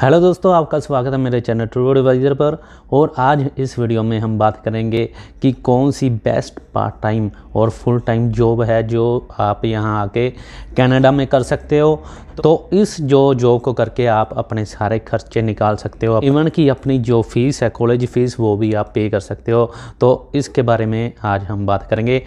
hello दोस्तों आपका स्वागत है मेरे चैनल ट्रू एडवाइज़र पर और आज इस वीडियो में हम बात करेंगे कि कौन सी बेस्ट पार्ट टाइम और फुल टाइम जॉब है जो आप यहां आके कनाडा में कर सकते हो तो इस जो जॉब को करके आप अपने सारे खर्चे निकाल सकते हो इवन कि अपनी जो फीस है कॉलेज फ़ीस वो भी आप पे कर सकते हो तो इसके बारे में आज हम बात करेंगे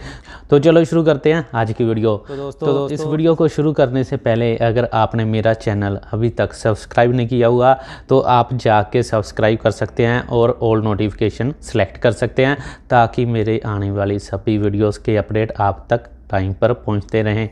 तो चलो शुरू करते हैं आज की वीडियो तो दोस्तों तो इस वीडियो को शुरू करने से पहले अगर आपने मेरा चैनल अभी तक सब्सक्राइब नहीं किया हुआ तो आप जाके सब्सक्राइब कर सकते हैं और ऑल नोटिफिकेशन सेलेक्ट कर सकते हैं ताकि मेरे आने वाली सभी वीडियोज़ के अपडेट आप तक टाइम पर पहुंचते रहें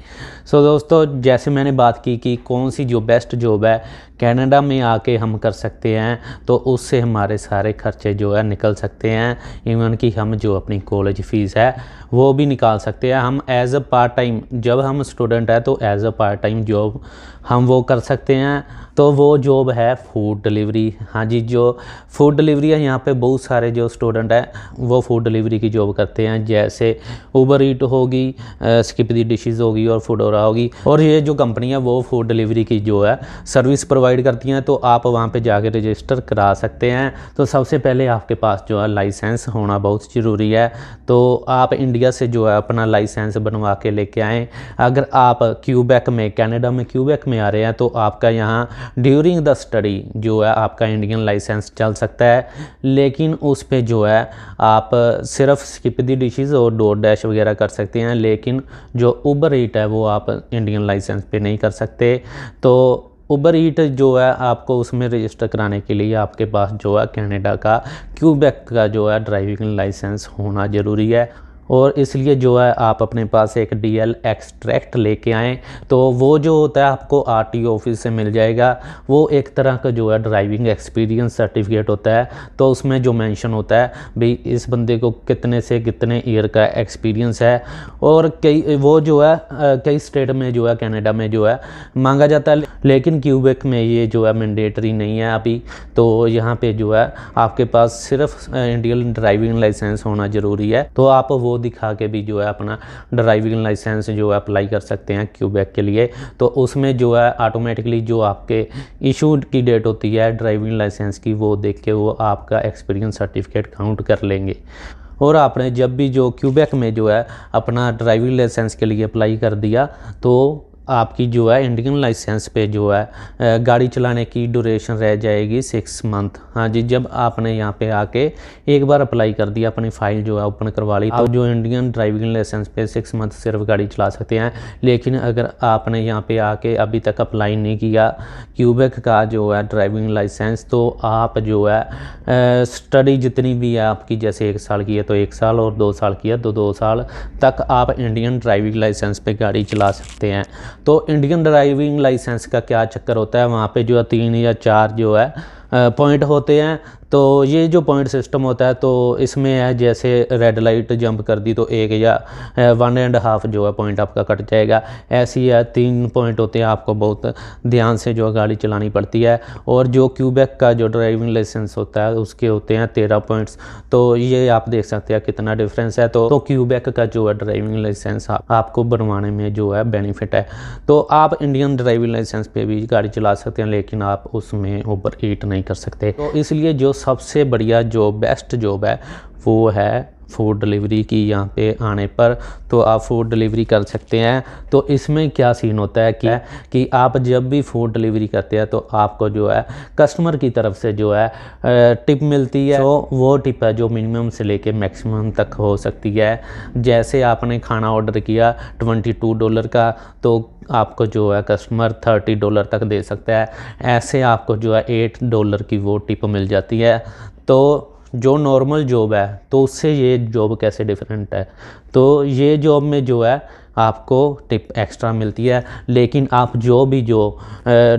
सो so, दोस्तों जैसे मैंने बात की कि कौन सी जो बेस्ट जॉब है कनाडा में आके हम कर सकते हैं तो उससे हमारे सारे खर्चे जो है निकल सकते हैं इवन कि हम जो अपनी कॉलेज फ़ीस है वो भी निकाल सकते हैं हम एज अ पार्ट टाइम जब हम स्टूडेंट है तो as a part time job हम वो कर सकते हैं तो वो जॉब है फूड डिलीवरी हाँ जी जो फूड डिलीवरी है यहाँ पे बहुत सारे जो स्टूडेंट हैं वो फूड डिलीवरी की जॉब करते हैं जैसे ऊबर ईट होगी स्किप दी डिशेज़ होगी और फूड होगी और ये जो कंपनी है वो फूड डिलीवरी की जो है सर्विस प्रोवाइड प्रोवाइड करती हैं तो आप वहाँ पे जाके रजिस्टर करा सकते हैं तो सबसे पहले आपके पास जो है लाइसेंस होना बहुत ज़रूरी है तो आप इंडिया से जो है अपना लाइसेंस बनवा के लेके आएँ अगर आप क्यूबैक में कैनेडा में क्यूबैक में आ रहे हैं तो आपका यहाँ ड्यूरिंग द स्टडी जो है आपका इंडियन लाइसेंस चल सकता है लेकिन उस पर जो है आप सिर्फ स्किप दी डिशेज़ और डोर डैश वगैरह कर सकते हैं लेकिन जो ऊबर ईट है वो आप इंडियन लाइसेंस पे नहीं कर सकते तो उबर ईट जो है आपको उसमें रजिस्टर कराने के लिए आपके पास जो है कनाडा का क्यूबेक का जो है ड्राइविंग लाइसेंस होना ज़रूरी है और इसलिए जो है आप अपने पास एक डी एल एक्सट्रैक्ट लेके आएँ तो वो जो होता है आपको आर टी ऑफिस से मिल जाएगा वो एक तरह का जो है ड्राइविंग एक्सपीरियंस सर्टिफिकेट होता है तो उसमें जो मेंशन होता है भाई इस बंदे को कितने से कितने ईयर का एक्सपीरियंस है और कई वो जो है कई स्टेट में जो है कैनेडा में जो है मांगा जाता है लेकिन क्यूबेक में ये जो है मैंडेटरी नहीं है अभी तो यहाँ पर जो है आपके पास सिर्फ इंडियन ड्राइविंग लाइसेंस होना ज़रूरी है तो आप वो दिखा के भी जो है अपना ड्राइविंग लाइसेंस जो है अप्लाई कर सकते हैं क्यूबैक के लिए तो उसमें जो है ऑटोमेटिकली जो आपके इशू की डेट होती है ड्राइविंग लाइसेंस की वो देख के वो आपका एक्सपीरियंस सर्टिफिकेट काउंट कर लेंगे और आपने जब भी जो क्यूबैक में जो है अपना ड्राइविंग लाइसेंस के लिए अप्लाई कर दिया तो आपकी जो है इंडियन लाइसेंस पे जो है गाड़ी चलाने की ड्यूरेशन रह जाएगी सिक्स मंथ हाँ जी जब आपने यहाँ पे आके एक बार अप्लाई कर दिया अपनी फ़ाइल जो है ओपन करवा ली तो जो इंडियन ड्राइविंग लाइसेंस पे सिक्स मंथ सिर्फ गाड़ी चला सकते हैं लेकिन अगर आपने यहाँ पे आके अभी तक अप्लाई नहीं किया क्यूबेक का जो है ड्राइविंग लाइसेंस तो आप जो है स्टडी जितनी भी है आपकी जैसे एक साल की है तो एक साल और दो साल की है तो दो साल तक आप इंडियन ड्राइविंग लाइसेंस पर गाड़ी चला सकते हैं तो इंडियन ड्राइविंग लाइसेंस का क्या चक्कर होता है वहाँ पे जो है तीन या चार जो है पॉइंट होते हैं तो ये जो पॉइंट सिस्टम होता है तो इसमें है जैसे रेड लाइट जंप कर दी तो एक या वन एंड हाफ जो है पॉइंट आपका कट जाएगा ऐसी है तीन पॉइंट होते हैं आपको बहुत ध्यान से जो है गाड़ी चलानी पड़ती है और जो क्यूबैक का जो ड्राइविंग लाइसेंस होता है उसके होते हैं तेरह पॉइंट्स तो ये आप देख सकते हैं कितना डिफरेंस है तो, तो क्यूबैक का जो है ड्राइविंग लाइसेंस आप, आपको बनवाने में जो है बेनिफिट है तो आप इंडियन ड्राइविंग लाइसेंस पर भी गाड़ी चला सकते हैं लेकिन आप उसमें ओवर हीट नहीं कर सकते तो इसलिए जो सबसे बढ़िया जॉब बेस्ट जॉब है वो है फूड डिलीवरी की यहाँ पे आने पर तो आप फूड डिलीवरी कर सकते हैं तो इसमें क्या सीन होता है कि कि आप जब भी फूड डिलीवरी करते हैं तो आपको जो है कस्टमर की तरफ से जो है टिप मिलती है तो वो टिप है जो मिनिमम से लेके मैक्सिमम तक हो सकती है जैसे आपने खाना ऑर्डर किया ट्वेंटी टू डॉलर का तो आपको जो है कस्टमर थर्टी डॉलर तक दे सकता है ऐसे आपको जो है एट डॉलर की वो टिप मिल जाती है तो जो नॉर्मल जॉब है तो उससे ये जॉब कैसे डिफरेंट है तो ये जॉब में जो है आपको टिप एक्स्ट्रा मिलती है लेकिन आप जो भी जो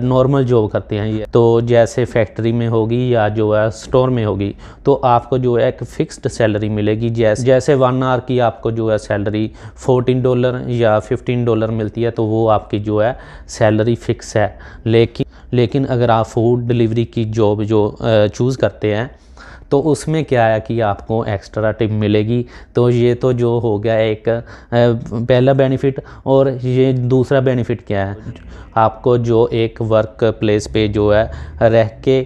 नॉर्मल जॉब करते हैं ये तो जैसे फैक्ट्री में होगी या जो है स्टोर में होगी तो आपको जो है एक फ़िक्स्ड सैलरी मिलेगी जैसे जैसे वन आवर की आपको जो है सैलरी फोर्टीन डॉलर या फिफ्टीन डॉलर मिलती है तो वो आपकी जो है सैलरी फ़िक्स है लेकिन लेकिन अगर आप फूड डिलीवरी की जॉब जो चूज़ करते हैं तो उसमें क्या है कि आपको एक्स्ट्रा टिप मिलेगी तो ये तो जो हो गया एक पहला बेनिफिट और ये दूसरा बेनिफिट क्या है आपको जो एक वर्क प्लेस पे जो है रह के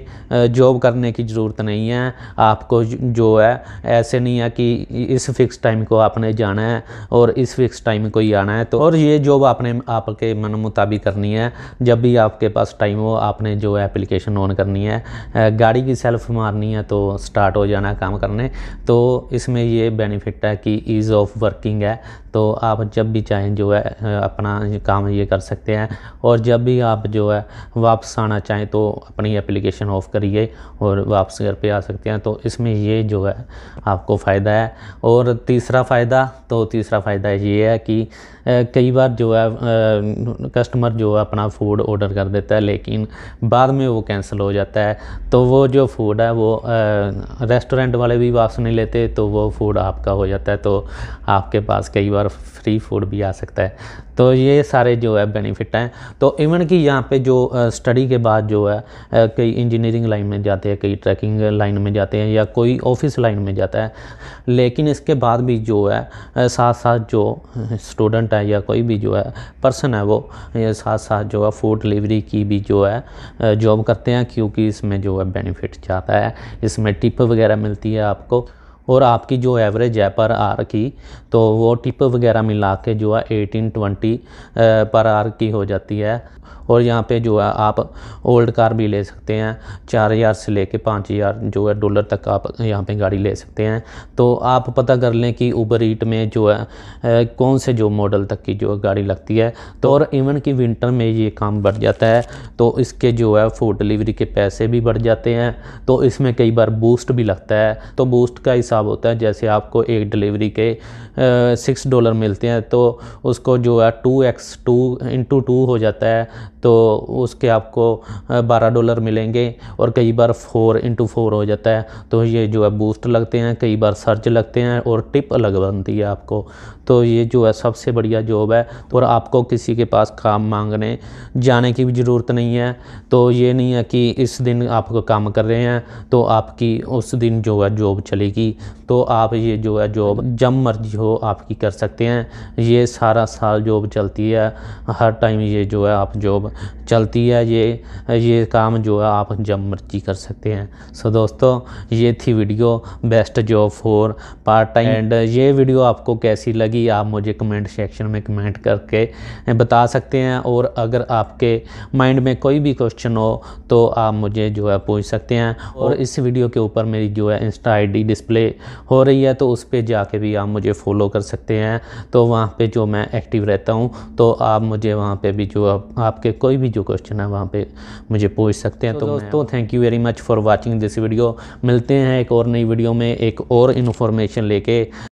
जॉब करने की ज़रूरत नहीं है आपको जो है ऐसे नहीं है कि इस फिक्स टाइम को आपने जाना है और इस फिक्स टाइम को ही आना है तो और ये जॉब आपने आपके मन मुताबिक करनी है जब भी आपके पास टाइम हो आपने जो एप्लीकेशन ऑन करनी है गाड़ी की सेल्फ मारनी है तो स्टार्ट हो जाना काम करने तो इसमें ये बेनिफिट है कि ईज़ ऑफ वर्किंग है तो आप जब भी चाहें जो है अपना काम ये कर सकते हैं और जब भी आप जो है वापस आना चाहें तो अपनी एप्लीकेशन ऑफ करिए और वापस घर पे आ सकते हैं तो इसमें ये जो है आपको फ़ायदा है और तीसरा फ़ायदा तो तीसरा फ़ायदा ये है कि कई बार जो है कस्टमर जो है अपना फ़ूड ऑर्डर कर देता है लेकिन बाद में वो कैंसिल हो जाता है तो वो जो फूड है वो रेस्टोरेंट वाले भी वापस नहीं लेते तो वो फूड आपका हो जाता है तो आपके पास कई बार फ्री फूड भी आ सकता है तो ये सारे जो है बेनिफिट हैं तो इवन कि यहाँ पे जो स्टडी के बाद जो है कई इंजीनियरिंग लाइन में जाते हैं कई ट्रैकिंग लाइन में जाते हैं या कोई ऑफिस लाइन में जाता है लेकिन इसके बाद भी जो है साथ साथ जो स्टूडेंट है या कोई भी जो है पर्सन है वो साथ साथ जो है फूड डिलीवरी की भी जो है जॉब करते हैं क्योंकि इसमें जो है बेनिफिट जाता है इसमें टिप स्लीपर वगैरह मिलती है आपको और आपकी जो एवरेज है पर आर की तो वो टिप वगैरह मिला के जो है एटीन ट्वेंटी पर आर की हो जाती है और यहाँ पे जो है आप ओल्ड कार भी ले सकते हैं चार हज़ार से लेके पाँच हज़ार जो है डॉलर तक आप यहाँ पे गाड़ी ले सकते हैं तो आप पता कर लें कि ऊबर ईट में जो है कौन से जो मॉडल तक की जो गाड़ी लगती है तो और इवन कि विंटर में ये काम बढ़ जाता है तो इसके जो है फूड डिलीवरी के पैसे भी बढ़ जाते हैं तो इसमें कई बार बूस्ट भी लगता है तो बूस्ट का इस हिसाब होता है जैसे आपको एक डिलीवरी के सिक्स डॉलर मिलते हैं तो उसको जो है two x two into two हो जाता है तो उसके आपको बारह डॉलर मिलेंगे और कई बार फोर इंटू फोर हो जाता है तो ये जो है बूस्ट लगते हैं कई बार सर्च लगते हैं और टिप अलग बनती है आपको तो ये जो है सबसे बढ़िया जॉब है तो और आपको किसी के पास काम मांगने जाने की भी ज़रूरत नहीं है तो ये नहीं है कि इस दिन आप काम कर रहे हैं तो आपकी उस दिन जो है जॉब चलेगी तो आप ये जो है जॉब जब मर्जी हो आपकी कर सकते हैं ये सारा साल जॉब चलती है हर टाइम ये जो है आप जॉब चलती है ये ये काम जो है आप जब मर्जी कर सकते हैं सो दोस्तों ये थी video best job for part time and ये वीडियो आपको कैसी लगी लगी आप मुझे कमेंट सेक्शन में कमेंट करके बता सकते हैं और अगर आपके माइंड में कोई भी क्वेश्चन हो तो आप मुझे जो है पूछ सकते हैं और इस वीडियो के ऊपर मेरी जो है इंस्टा आईडी डिस्प्ले हो रही है तो उस पर जाके भी आप मुझे फॉलो कर सकते हैं तो वहाँ पर जो मैं एक्टिव रहता हूँ तो आप मुझे वहाँ पर भी जो आपके कोई भी जो क्वेश्चन है वहाँ पर मुझे पूछ सकते हैं तो, तो दोस्तों thank you very much for watching this video मिलते हैं एक और नई वीडियो में एक और इन्फॉर्मेशन लेके